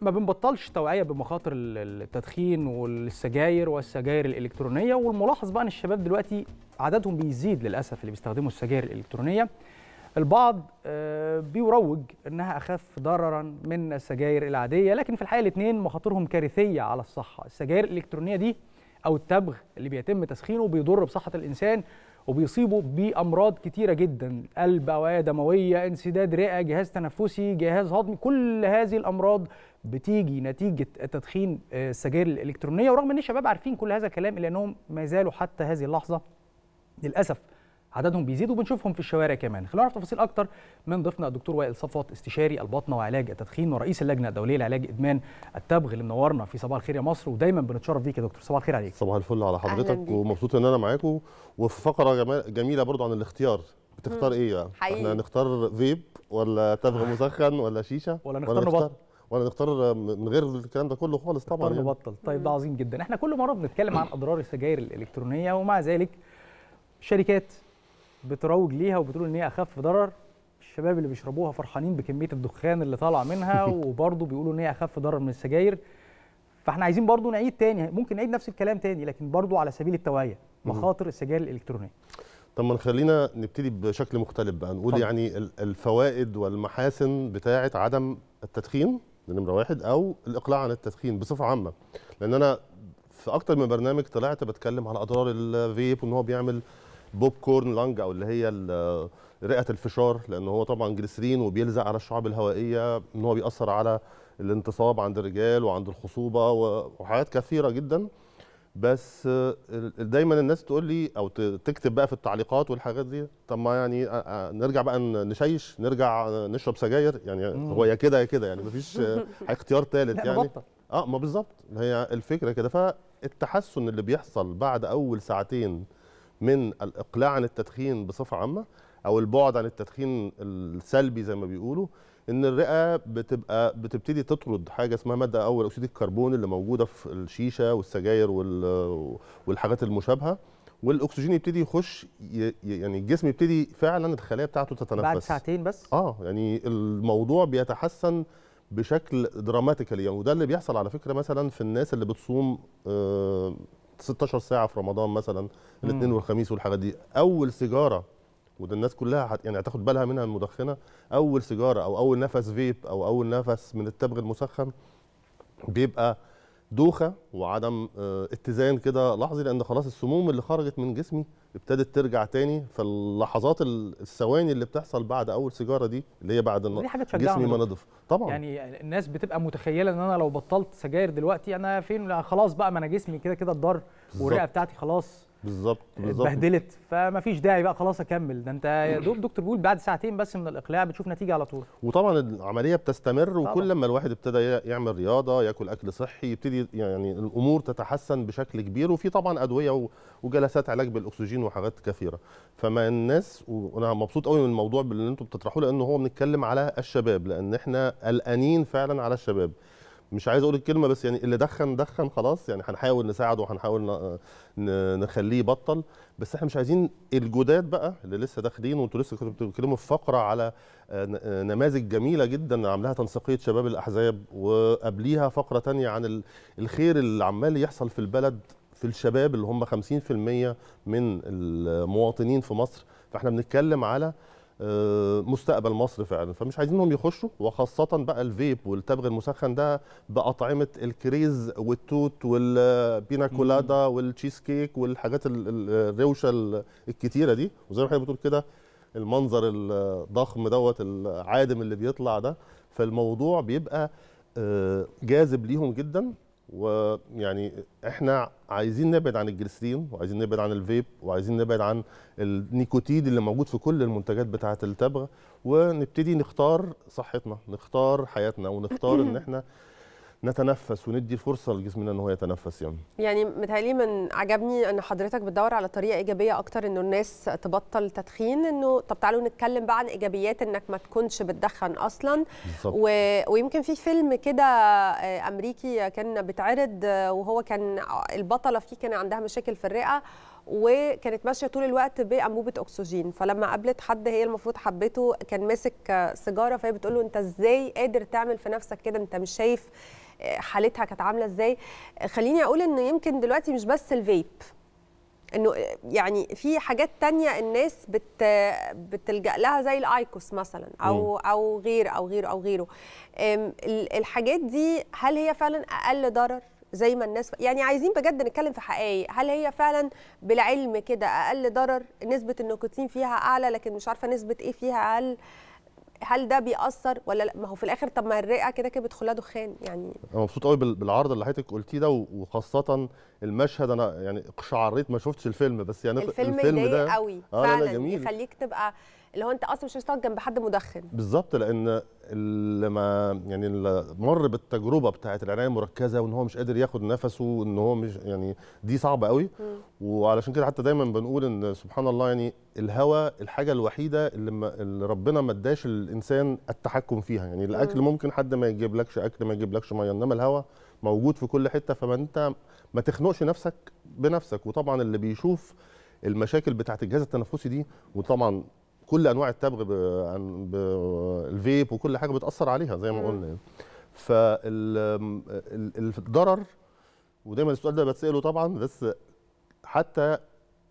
ما بنبطلش توعيه بمخاطر التدخين والسجاير والسجاير الالكترونيه والملاحظ بقى ان الشباب دلوقتي عددهم بيزيد للاسف اللي بيستخدموا السجاير الالكترونيه البعض آه، بيروج انها اخف ضررا من السجاير العاديه لكن في الحقيقه الاثنين مخاطرهم كارثيه على الصحه السجاير الالكترونيه دي او التبغ اللي بيتم تسخينه بيضر بصحه الانسان وبيصيبوا بامراض كتيره جدا قلب اوعيه دمويه انسداد رئه جهاز تنفسي جهاز هضمي كل هذه الامراض بتيجي نتيجه تدخين آه، السجاير الالكترونيه ورغم ان الشباب عارفين كل هذا الكلام الا انهم ما زالوا حتى هذه اللحظه للاسف عددهم بيزيد وبنشوفهم في الشوارع كمان خلونا نعرف تفاصيل اكتر من ضيفنا الدكتور وائل صفوت استشاري البطنه وعلاج التدخين ورئيس اللجنه الدوليه لعلاج ادمان التبغ اللي منورنا في صباح الخير يا مصر ودايما بنتشرف بيك يا دكتور صباح الخير عليك صباح الفل على حضرتك ومبسوط ان انا معاكم وفي فقره جميله برضو عن الاختيار بتختار ايه بقى؟ احنا هنختار فيب ولا تبغ مسخن ولا شيشه ولا نختار, ولا نختار ولا نختار من غير الكلام ده كله خالص طبعا يعني. نبطل طيب ده عظيم جدا احنا كل مره بنتكلم عن اضرار السجاير الالكترونيه ومع ذلك شركات بتروج ليها وبتقول ان هي اخف ضرر الشباب اللي بيشربوها فرحانين بكميه الدخان اللي طالع منها وبرضه بيقولوا ان هي اخف ضرر من السجاير فاحنا عايزين برضه نعيد تاني ممكن نعيد نفس الكلام تاني لكن برضه على سبيل التوعيه مخاطر السجاير الالكترونيه طب ما خلينا نبتدي بشكل مختلف بقى نقول طب. يعني الفوائد والمحاسن بتاعه عدم التدخين ده نمره واحد او الاقلاع عن التدخين بصفه عامه لان انا في اكتر من برنامج طلعت بتكلم على اضرار الفيب وان هو بيعمل بوب كورن لانج او اللي هي رئه الفشار لان هو طبعا جليسرين وبيلزق على الشعب الهوائيه ان هو بيأثر على الانتصاب عند الرجال وعند الخصوبه وحاجات كثيره جدا بس دايما الناس تقول لي او تكتب بقى في التعليقات والحاجات دي طب ما يعني نرجع بقى نشيش نرجع نشرب سجاير يعني مم. هو يا كده يا كده يعني مفيش اختيار ثالث يعني بطل. اه ما بالظبط هي الفكره كده فالتحسن اللي بيحصل بعد اول ساعتين من الاقلاع عن التدخين بصفه عامه او البعد عن التدخين السلبي زي ما بيقولوا ان الرئه بتبقى بتبتدي تطرد حاجه اسمها ماده اول اكسيد الكربون اللي موجوده في الشيشه والسجاير والحاجات المشابهه والاكسجين يبتدي يخش يعني الجسم يبتدي فعلا الخلايا بتاعته تتنفس بعد ساعتين بس اه يعني الموضوع بيتحسن بشكل دراماتيكالي يعني وده اللي بيحصل على فكره مثلا في الناس اللي بتصوم آه 16 ساعه في رمضان مثلا الاثنين والخميس والحاجات دي اول سيجاره وده الناس كلها حت يعني هتاخد بالها منها المدخنه اول سيجاره او اول نفس فيب او اول نفس من التبغ المسخن بيبقى دوخه وعدم آه، اتزان كده لحظي لان خلاص السموم اللي خرجت من جسمي ابتدت ترجع تاني فاللحظات الثواني اللي بتحصل بعد اول سيجاره دي اللي هي بعد دي حاجة جسمي ما نضف طبعا يعني الناس بتبقى متخيله ان انا لو بطلت سجاير دلوقتي انا فين خلاص بقى ما انا جسمي كده كده اتضر والرئه بتاعتي خلاص بالظبط بالظبط اتبهدلت فما فيش داعي بقى خلاص اكمل ده انت يا دوب دكتور بيقول بعد ساعتين بس من الاقلاع بتشوف نتيجه على طول وطبعا العمليه بتستمر طبعا. وكل لما الواحد ابتدى يعمل رياضه ياكل اكل صحي يبتدي يعني الامور تتحسن بشكل كبير وفي طبعا ادويه وجلسات علاج بالاكسجين وحاجات كثيره فما الناس وانا مبسوط قوي من الموضوع اللي انتم بتطرحوه لانه هو بنتكلم على الشباب لان احنا قلقانين فعلا على الشباب مش عايز اقول الكلمه بس يعني اللي دخن دخن خلاص يعني هنحاول نساعده وهنحاول نخليه يبطل بس احنا مش عايزين الجداد بقى اللي لسه داخلين وانتوا لسه كنتوا بتتكلموا في فقره على نماذج جميله جدا عاملاها تنسيقيه شباب الاحزاب وقبليها فقره تانية عن الخير اللي عمال يحصل في البلد في الشباب اللي هم 50% من المواطنين في مصر فاحنا بنتكلم على آه، مستقبل مصر فعلا فمش عايزينهم يخشوا وخاصه بقى الفيب والتبغ المسخن ده باطعمه الكريز والتوت والبينا كولادا والتشيز كيك والحاجات الروشه الكتيره دي وزي ما حضرتك بتقول كده المنظر الضخم دوت العادم اللي بيطلع ده فالموضوع بيبقى آه، جاذب ليهم جدا ويعني احنا عايزين نبعد عن الجلسرين وعايزين نبعد عن الفيب وعايزين نبعد عن النيكوتيد اللي موجود في كل المنتجات بتاعه التبغ ونبتدي نختار صحتنا نختار حياتنا ونختار ان احنا نتنفس وندي فرصة لجسمنا ان هو يتنفس يعني يعني متهيألي من عجبني ان حضرتك بتدور على طريقه ايجابيه اكتر انه الناس تبطل تدخين انه طب تعالوا نتكلم بقى عن ايجابيات انك ما تكونش بتدخن اصلا و... ويمكن في فيلم كده آه، امريكي كان بيتعرض آه، وهو كان آه، البطله فيه كان عندها مشاكل في الرئه وكانت ماشيه طول الوقت بانبوبه اكسجين فلما قابلت حد هي المفروض حبته كان ماسك سيجاره فهي بتقول له انت ازاي قادر تعمل في نفسك كده انت مش شايف حالتها كانت عامله ازاي خليني اقول ان يمكن دلوقتي مش بس الفيب انه يعني في حاجات تانية الناس بت بتلجا لها زي الايكوس مثلا او م. او غير او غيره او غيره الحاجات دي هل هي فعلا اقل ضرر زي ما الناس يعني عايزين بجد نتكلم في حقائق هل هي فعلا بالعلم كده اقل ضرر نسبه النيكوتين فيها اعلى لكن مش عارفه نسبه ايه فيها اقل هل ده بيأثر ولا لا ما هو في الاخر طب ما الرئه كده كده لها دخان يعني انا مبسوط قوي بالعرض اللي حضرتك قلتيه ده وخاصه المشهد انا يعني قشعريت ما شفتش الفيلم بس يعني الفيلم, الفيلم ده قوي آه فعلا أنا جميل. يخليك تبقى اللي هو انت اصلا مش هتقعد جنب حد مدخن بالظبط لان اللي ما يعني اللي مر بالتجربه بتاعه العنايه المركزه وان هو مش قادر ياخد نفسه ان هو مش يعني دي صعبه قوي م. وعلشان كده حتى دايما بنقول ان سبحان الله يعني الهوى الحاجه الوحيده اللي, ما اللي ربنا ما اداش الانسان التحكم فيها يعني الاكل م. ممكن حد ما يجيبلكش اكل ما يجيبلكش ميه انما الهوى موجود في كل حته فما انت ما تخنقش نفسك بنفسك وطبعا اللي بيشوف المشاكل بتاعه الجهاز التنفسي دي وطبعا كل انواع التبغ بالفيب وكل حاجه بتاثر عليها زي ما قلنا فالضرر ودايما السؤال ده بتساله طبعا بس حتى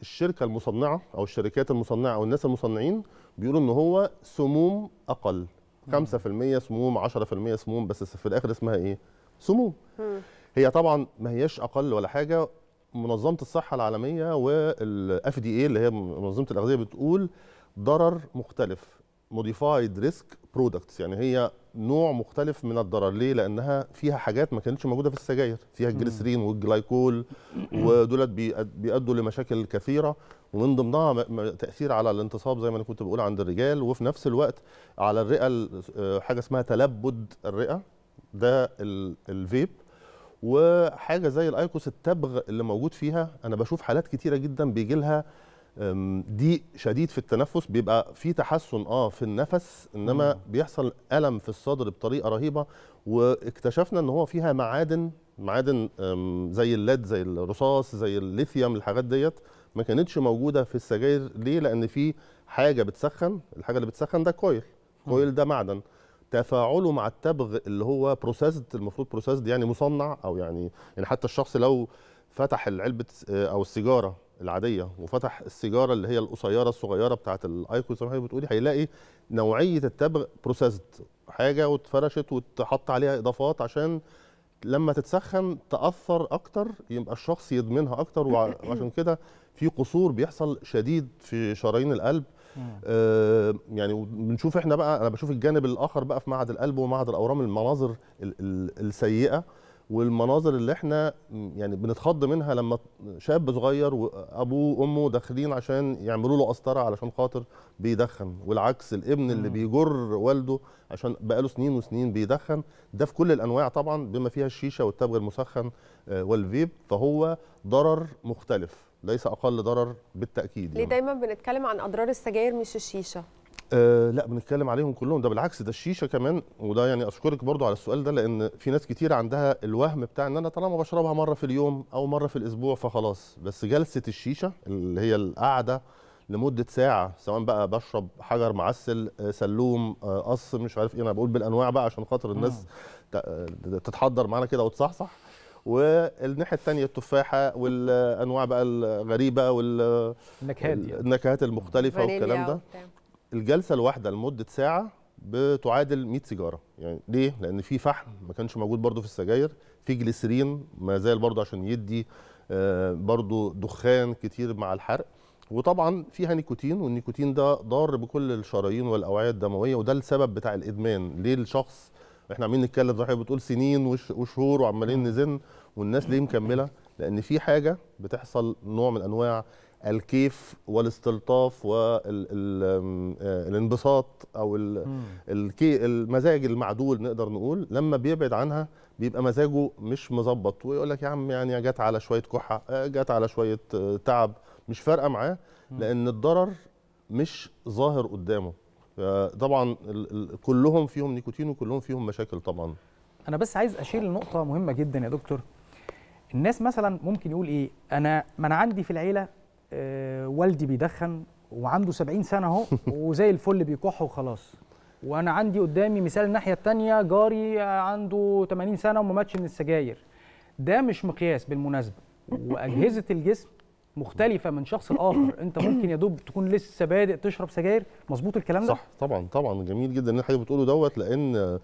الشركه المصنعه او الشركات المصنعه او الناس المصنعين بيقولوا ان هو سموم اقل 5% سموم 10% سموم بس في الاخر اسمها ايه؟ سموم. هي طبعا ما هياش اقل ولا حاجه منظمه الصحه العالميه والاف دي اي اللي هي منظمه الاغذيه بتقول ضرر مختلف موديفايد ريسك برودكتس يعني هي نوع مختلف من الضرر ليه لانها فيها حاجات ما كانتش موجوده في السجاير فيها الجليسرين والجلايكول ودولت بيؤدوا لمشاكل كثيره ومن ضمنها تاثير على الانتصاب زي ما انا كنت بقول عند الرجال وفي نفس الوقت على الرئه آه، حاجه اسمها تلبد الرئه ده الفيب وحاجه زي الايكوس التبغ اللي موجود فيها انا بشوف حالات كتيره جدا بيجي لها ضيق شديد في التنفس بيبقى في تحسن اه في النفس انما مم. بيحصل الم في الصدر بطريقه رهيبه واكتشفنا ان هو فيها معادن معادن زي الليد زي الرصاص زي الليثيوم الحاجات ديت ما كانتش موجوده في السجاير ليه لان في حاجه بتسخن الحاجه اللي بتسخن ده كويل كويل ده معدن تفاعله مع التبغ اللي هو بروسيسد المفروض بروسيسد يعني مصنع او يعني يعني حتى الشخص لو فتح العلبه آه، او السيجاره العاديه وفتح السيجاره اللي هي القصيره الصغيره بتاعه الايكو زي ما هي بتقولي هيلاقي نوعيه التبغ بروسيسد حاجه واتفرشت واتحط عليها اضافات عشان لما تتسخن تاثر اكتر يبقى الشخص يضمنها اكتر وعشان كده في قصور بيحصل شديد في شرايين القلب آه يعني بنشوف احنا بقى انا بشوف الجانب الاخر بقى في معهد القلب ومعهد الاورام المناظر السيئه والمناظر اللي احنا يعني بنتخض منها لما شاب صغير وابوه وامه داخلين عشان يعملوا له قسطره علشان خاطر بيدخن والعكس الابن اللي بيجر والده عشان بقاله سنين وسنين بيدخن ده في كل الانواع طبعا بما فيها الشيشه والتبغ المسخن آه، والفيب فهو ضرر مختلف ليس اقل ضرر بالتاكيد ليه يعني. دايما بنتكلم عن اضرار السجاير مش الشيشه أه لا بنتكلم عليهم كلهم ده بالعكس ده الشيشه كمان وده يعني اشكرك برضو على السؤال ده لان في ناس كتير عندها الوهم بتاع ان انا طالما بشربها مره في اليوم او مره في الاسبوع فخلاص بس جلسه الشيشه اللي هي القعده لمده ساعه سواء بقى بشرب حجر معسل آه، سلوم آه، قص مش عارف ايه انا بقول بالانواع بقى عشان خاطر الناس آه. تتحضر معانا كده وتصحصح والناحيه الثانيه التفاحه والانواع بقى الغريبه والنكهات يعني. النكهات المختلفه والكلام ده الجلسه الواحده لمده ساعه بتعادل 100 سيجاره يعني ليه لان في فحم ما كانش موجود برده في السجاير في جليسرين ما زال برده عشان يدي آه، برضو دخان كتير مع الحرق وطبعا فيها نيكوتين والنيكوتين ده ضار بكل الشرايين والاوعيه الدمويه وده السبب بتاع الادمان ليه الشخص احنا عمالين نتكلم ضحيه بتقول سنين وشهور وعمالين نزن والناس ليه مكمله لان في حاجه بتحصل نوع من انواع الكيف والاستلطاف والانبساط آه، او المزاج المعدول نقدر نقول لما بيبعد عنها بيبقى مزاجه مش مظبط ويقول لك يا عم يعني جت على شويه كحه آه، جت على شويه آه، تعب مش فارقه معاه لان الضرر مش ظاهر قدامه طبعا كلهم فيهم نيكوتين وكلهم فيهم مشاكل طبعا انا بس عايز اشير لنقطه مهمه جدا يا دكتور الناس مثلا ممكن يقول ايه انا ما انا عندي في العيله آه، والدي بيدخن وعنده 70 سنه اهو وزي الفل بيكح وخلاص وانا عندي قدامي مثال الناحيه الثانيه جاري عنده 80 سنه وما ماتش من السجاير ده مش مقياس بالمناسبه واجهزه الجسم مختلفة من شخص لآخر، أنت ممكن يا دوب تكون لسه بادئ تشرب سجاير، مظبوط الكلام ده؟ صح طبعًا طبعًا جميل جدا إن حضرتك بتقوله دوت لأن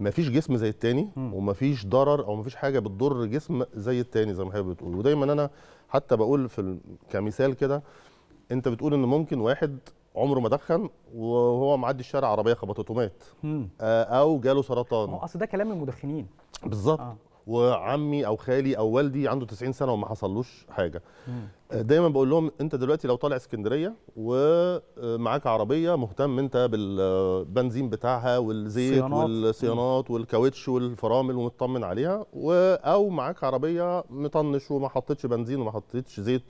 مفيش جسم زي التاني ومفيش ضرر او مفيش حاجه بتضر جسم زي التاني زي ما حضرتك بتقول ودايما انا حتى بقول في كمثال كده انت بتقول ان ممكن واحد عمره ما دخن وهو معدي الشارع عربيه خبطته مات آه، او جاله سرطان اصل ده كلام المدخنين بالظبط آه. وعمي او خالي او والدي عنده 90 سنه وما حصلوش حاجه آه، دايما بقول لهم انت دلوقتي لو طالع اسكندريه ومعاك آه، عربيه مهتم انت بالبنزين بتاعها والزيت صيانات. والصيانات والكاوتش والفرامل ومطمن عليها او معاك عربيه مطنش وما حطيتش بنزين وما حطيتش زيت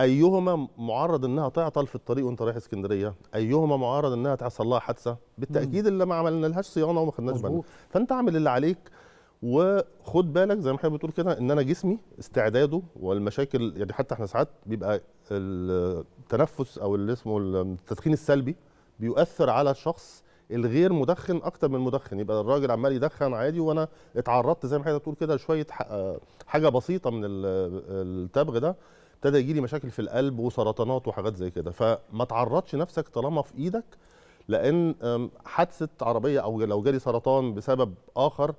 ايهما معرض انها تعطل في الطريق وانت رايح اسكندريه ايهما معرض انها تحصل لها حادثه بالتاكيد اللي ما عملنا لهاش صيانه وما خدناش بالنا فانت اعمل اللي عليك وخد بالك زي ما حضرتك بتقول كده ان انا جسمي استعداده والمشاكل يعني حتى احنا ساعات بيبقى التنفس او اللي اسمه التدخين السلبي بيؤثر على الشخص الغير مدخن اكتر من المدخن يبقى الراجل عمال يدخن عادي وانا اتعرضت زي ما حضرتك بتقول كده شويه حاجه بسيطه من التبغ ده ابتدى يجي لي مشاكل في القلب وسرطانات وحاجات زي كده فما تعرضش نفسك طالما في ايدك لان حادثه عربيه او لو جالي سرطان بسبب اخر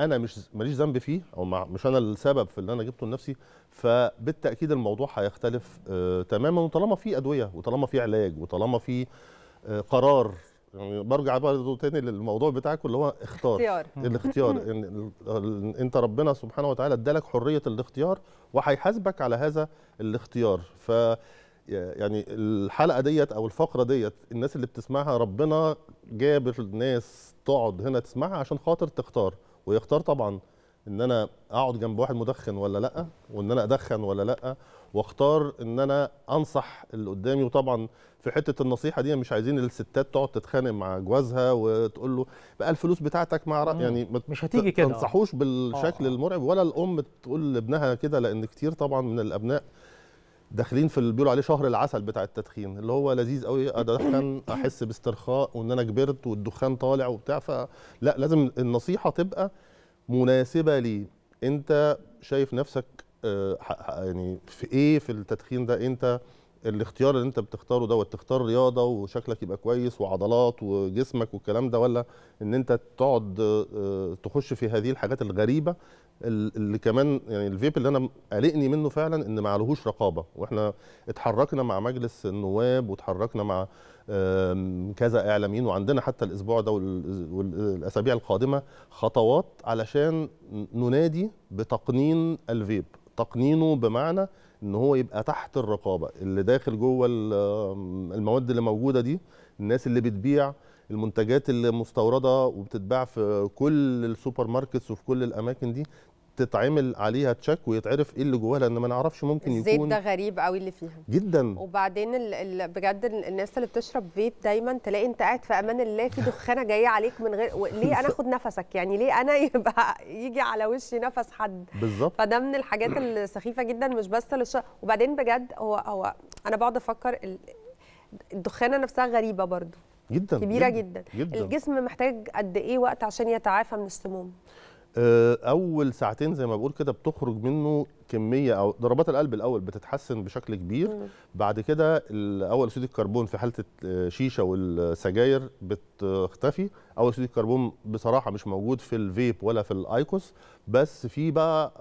انا مش ماليش ذنب فيه او مش انا السبب في اللي انا جبته لنفسي فبالتاكيد الموضوع هيختلف آه تماما وطالما في ادويه وطالما في علاج وطالما في آه قرار يعني برجع برضه تاني للموضوع بتاعك اللي هو اختار اختيار الاختيار إن انت ربنا سبحانه وتعالى ادالك حريه الاختيار وهيحاسبك على هذا الاختيار ف يعني الحلقه ديت او الفقره ديت الناس اللي بتسمعها ربنا جاب الناس تقعد هنا تسمعها عشان خاطر تختار ويختار طبعا ان انا اقعد جنب واحد مدخن ولا لا وان انا ادخن ولا لا واختار ان انا انصح اللي قدامي وطبعا في حته النصيحه دي مش عايزين الستات تقعد تتخانق مع جوازها وتقول له بقى الفلوس بتاعتك مع رأ... يعني مش هتيجي كده ما تنصحوش بالشكل آه. المرعب ولا الام تقول لابنها كده لان كتير طبعا من الابناء داخلين في اللي بيقولوا عليه شهر العسل بتاع التدخين اللي هو لذيذ قوي ادخن احس باسترخاء وان انا كبرت والدخان طالع وبتاع فلا لازم النصيحه تبقى مناسبه ليه انت شايف نفسك آه، يعني في ايه في التدخين ده انت الاختيار اللي انت بتختاره دوت تختار رياضه وشكلك يبقى كويس وعضلات وجسمك والكلام ده ولا ان انت تقعد آه، آه، تخش في هذه الحاجات الغريبه اللي كمان يعني الفيب اللي انا قلقني منه فعلا ان ما عليهوش رقابه واحنا اتحركنا مع مجلس النواب وتحركنا مع كذا اعلاميين وعندنا حتى الاسبوع ده والاسابيع القادمه خطوات علشان ننادي بتقنين الفيب تقنينه بمعنى ان هو يبقى تحت الرقابه اللي داخل جوه المواد اللي موجوده دي الناس اللي بتبيع المنتجات اللي مستورده وبتتباع في كل السوبر ماركتس وفي كل الاماكن دي تتعمل عليها تشيك ويتعرف ايه اللي جواها لان ما نعرفش ممكن يكون الزيت ده غريب قوي اللي فيها جدا وبعدين ال... ال... بجد الناس اللي بتشرب فيب دايما تلاقي انت قاعد في امان الله في دخانه جايه عليك من غير ليه انا اخد نفسك يعني ليه انا يبقى يجي على وشي نفس حد بالظبط فده من الحاجات السخيفه جدا مش بس للش... وبعدين بجد هو هو انا بقعد افكر الدخانه نفسها غريبه برضو جدا كبيره جدا, جداً. الجسم محتاج قد ايه وقت عشان يتعافى من السموم آه، اول ساعتين زي ما بقول كده بتخرج منه كميه او ضربات القلب الاول بتتحسن بشكل كبير مم. بعد كده اول اكسيد الكربون في حاله الشيشه آه، والسجاير بتختفي اول اكسيد الكربون بصراحه مش موجود في الفيب ولا في الايكوس بس في بقى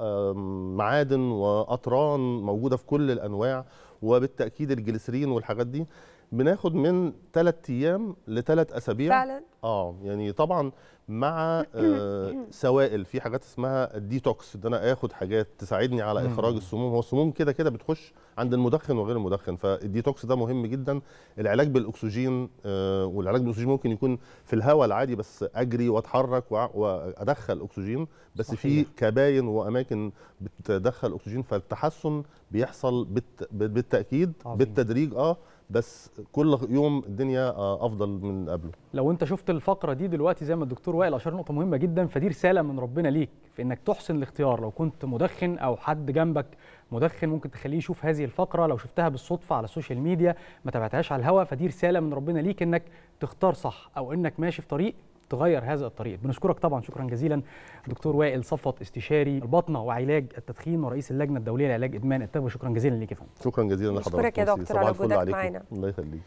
معادن واطران موجوده في كل الانواع وبالتاكيد الجليسرين والحاجات دي بناخد من ثلاث ايام لثلاث اسابيع فعلا اه يعني طبعا مع آه سوائل في حاجات اسمها الديتوكس ان انا اخد حاجات تساعدني على اخراج السموم هو السموم كده كده بتخش عند المدخن وغير المدخن فالديتوكس ده مهم جدا العلاج بالاكسجين آه والعلاج بالاكسجين ممكن يكون في الهواء العادي بس اجري واتحرك وادخل اكسجين بس صحيح. في كباين واماكن بتدخل اكسجين فالتحسن بيحصل بالتاكيد عظيم. بالتدريج اه بس كل يوم الدنيا آه، افضل من قبله لو انت شفت الفقره دي دلوقتي زي ما الدكتور وائل اشار نقطه مهمه جدا فدي رساله من ربنا ليك في انك تحسن الاختيار لو كنت مدخن او حد جنبك مدخن ممكن تخليه يشوف هذه الفقره لو شفتها بالصدفه على السوشيال ميديا ما تابعتهاش على الهواء فدي رساله من ربنا ليك انك تختار صح او انك ماشي في طريق تغير هذا الطريق بنشكرك طبعا شكرا جزيلا دكتور وائل صفوت استشاري الباطنه وعلاج التدخين ورئيس اللجنه الدوليه لعلاج ادمان التبغ شكرا جزيلا ليك يا فندم شكرا جزيلا لحضرتك شكرا يا دكتور على وجودك معانا الله يخليك